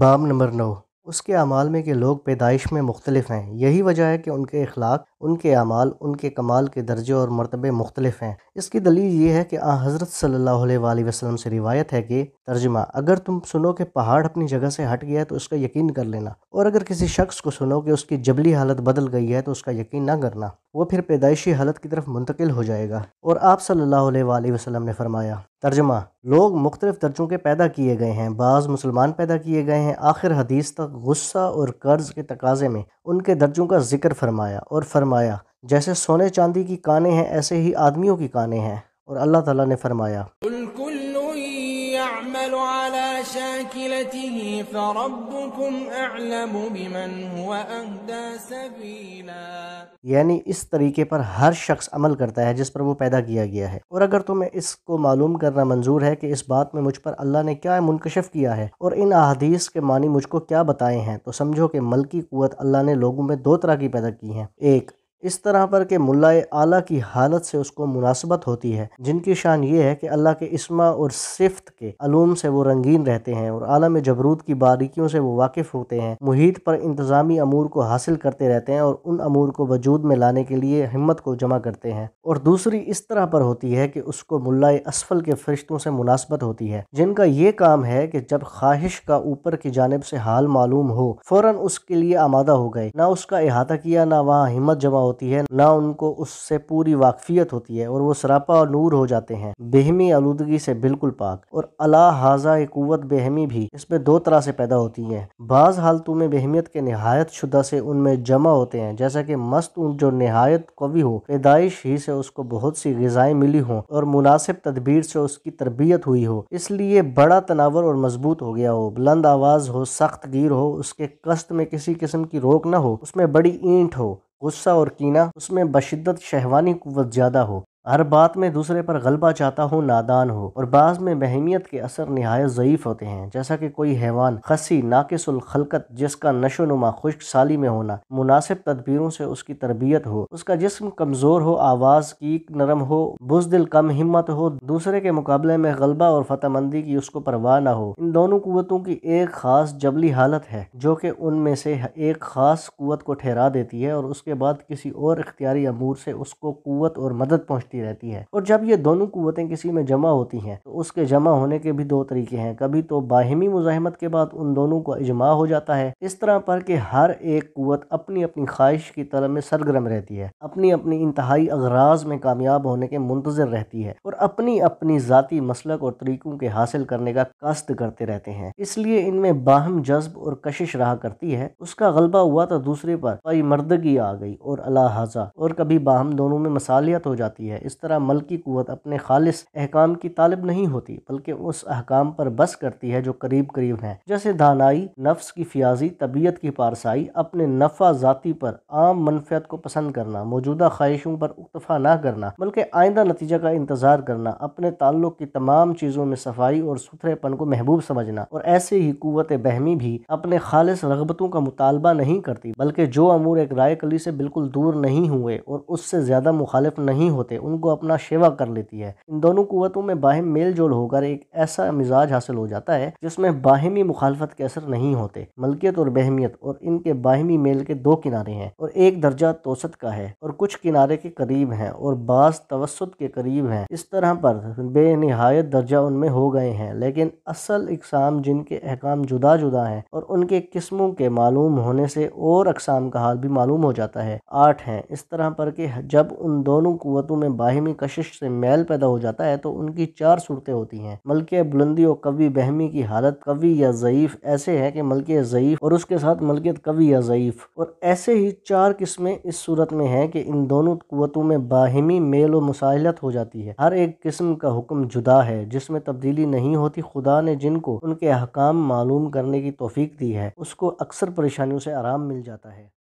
बाब नंबर नौ उसके अमाल में के लोग पैदाइश में मुख्तलिफ़ हैं यही वजह है कि उनके अखलाक उनके अमाल उनके कमाल के दर्जे और मरतबे मुख्तलिफ हैं इसकी दलील ये है कि आ हज़रत सल्ला वसलम से रिवायत है कि तर्जमा अगर तुम सुनो कि पहाड़ अपनी जगह से हट गया है तो उसका यकीन कर लेना और अगर किसी शख्स को सुनो कि उसकी जबली हालत बदल गई है तो उसका यकीन ना करना वो फिर पैदाइशी हालत की तरफ मुंतकिल हो जाएगा और आप सल्ला वसलम ने फरमाया तर्जमा लोग मुख्तलिफ दर्जों के पैदा किए गए हैं बाज़ मुसलमान पैदा किए गए हैं आखिर हदीस तक गुस्सा और कर्ज के तकाजे में उनके दर्जों का जिक्र फरमाया और फरमा फरमाया जैसे सोने चांदी की काने हैं ऐसे ही आदमियों की काने हैं और अल्लाह ताला ने फरमाया यानी इस तरीके पर हर शख्स अमल करता है जिस पर वो पैदा किया गया है और अगर तुम्हें इसको मालूम करना मंजूर है कि इस बात में मुझ पर अल्लाह ने क्या मुनकशफ किया है और इन अहदीस के मानी मुझको क्या बताए हैं तो समझो कि मलकी कुत अल्लाह ने लोगों में दो तरह की पैदा की है एक इस तरह पर के मुलाए आला की हालत से उसको मुनासबत होती है जिनकी शान ये है कि अल्लाह के इसमा और सिफ्त के अलूम से वो रंगीन रहते हैं और आलम जबरूद की बारीकियों से वो वाकिफ़ होते हैं मुहित पर इंतज़ामी अमूर को हासिल करते रहते हैं और उन अमूर को वजूद में लाने के लिए हिम्मत को जमा करते हैं और दूसरी इस तरह पर होती है कि उसको मुलाए असफल के फरिश्तों से मुनासबत होती है जिनका ये काम है कि जब ख्वाहिश का ऊपर की जानब से हाल मालूम हो फ़ौर उसके लिए आमादा हो गए ना उसका अहाता किया ना वहाँ हिम्मत जमा होती है ना उनको उससे पूरी वाकफियत होती है और वो सरापा और नूर हो जाते हैं बेहमी आलूदगी से बिल्कुल पाक और अला हाजा कुत बेहमी भी इसमें दो तरह से पैदा होती है बाज़ हालतों में बेहमियत के नहायत शुदा से उनमें जमा होते हैं जैसा कि मस्त ऊँट जो नहायत कवि हो पैदाइश ही से उसको बहुत सी गजाएं मिली हों और मुनासिब तदबीर से उसकी तरबियत हुई हो इसलिए बड़ा तनावर और मजबूत हो गया हो बुलंद आवाज़ हो सख्त गिर हो उसके कस्त में किसी किस्म की रोक न हो उसमें बड़ी ईंट हो गुस्सा और कीना उसमें बशद्दत शहवानी कुत ज़्यादा हो हर बात में दूसरे पर गलबा चाहता हूँ नादान हो और बाज में बहमियत के असर नहायत ज़यीफ़ होते हैं जैसा कि कोई हैवान खसी नाकसुल खलकत जिसका नशो नुमा खुश्क साली में होना मुनासिब तदबीरों से उसकी तरबियत हो उसका जिसम कमज़ोर हो आवाज़ की नरम हो बुजदिल कम हिम्मत हो दूसरे के मुकाबले में गलबा और फतेहमंदी की उसको परवाह ना हो इन दोनों कुतों की एक ख़ास जबली हालत है जो कि उनमें से एक ख़ास कुत को ठहरा देती है और उसके बाद किसी और इख्तियारी अमूर से उसको कुत और मदद पहुँचती चलती रहती है और जब ये दोनों कुतें किसी में जमा होती हैं तो उसके जमा होने के भी दो तरीके हैं कभी तो बाहिमी मुजाहमत के बाद उन दोनों को इजमा हो जाता है इस तरह पर कि हर एक कुत अपनी अपनी ख्वाहिश की तलब में सरगर्म रहती है अपनी अपनी इंतहाई अगराज में कामयाब होने के मुंतजर रहती है और अपनी अपनी जाति मसलक और तरीकों के हासिल करने का कस्त करते रहते हैं इसलिए इनमें बाहम जज्ब और कशिश रहा करती है उसका गलबा हुआ तो दूसरे पर मर्दगी आ गई और अला हाजा और कभी बाहम दोनों में मसालियत हो जाती है इस तरह मल की कुत अपने खालिश अहकाम की तालब नहीं होती बल्कि उस अहकाम पर बस करती है जो करीब करीब हैं जैसे दानाई नफ्स की फियाजी तबीयत की पारसाई अपने नफा ज़ाती पर आम मनफियत को पसंद करना मौजूदा ख्वाहिशों पर उतफ़ा ना करना बल्कि आइंदा नतीजा का इंतज़ार करना अपने ताल्लुक की तमाम चीज़ों में सफाई और सुथरेपन को महबूब समझना और ऐसे ही कुत बहमी भी अपने खालिश रगबतों का मुतालबा नहीं करती बल्कि जो अमूर एक राय कली से बिल्कुल दूर नहीं हुए और उससे ज़्यादा मुखालिफ नहीं होते उनको अपना सेवा कर लेती है इन दोनों कुतों में बाहम मेल जोल होकर एक ऐसा मिजाज हासिल हो जाता है जिसमें बाहमी मुखालफत के असर नहीं होते मलकियत और बहमियत और इनके बाहमी मेल के दो किनारे हैं और एक दर्जा तोसत का है और कुछ किनारे के करीब हैं और बास तवसत के करीब हैं इस तरह पर बेनिहायत दर्जा उनमें हो गए हैं लेकिन असल इकसाम जिनके अहकाम जुदा जुदा हैं और उनके किस्मों के मालूम होने से और अकसाम का हाल भी मालूम हो जाता है आठ हैं इस तरह पर कि जब उन दोनों कुतों में बाहिमी कशिश से मैल पैदा हो जाता है तो उनकी चार सूरतें होती हैं मलके बुलंदी और कवि बहमी की हालत कवि या ज़यीफ़ ऐसे है कि मलके ज़यीफ़ और उसके साथ मलकियत कवि या ज़यीफ़ और ऐसे ही चार किस्में इस सूरत में हैं कि इन दोनों कुतों में बाहिमी मेल और मुसाहलत हो जाती है हर एक किस्म का हुक्म जुदा है जिसमें तब्दीली नहीं होती खुदा ने जिनको उनके अहकाम मालूम करने की तोफीक दी है उसको अक्सर परेशानियों से आराम मिल जाता है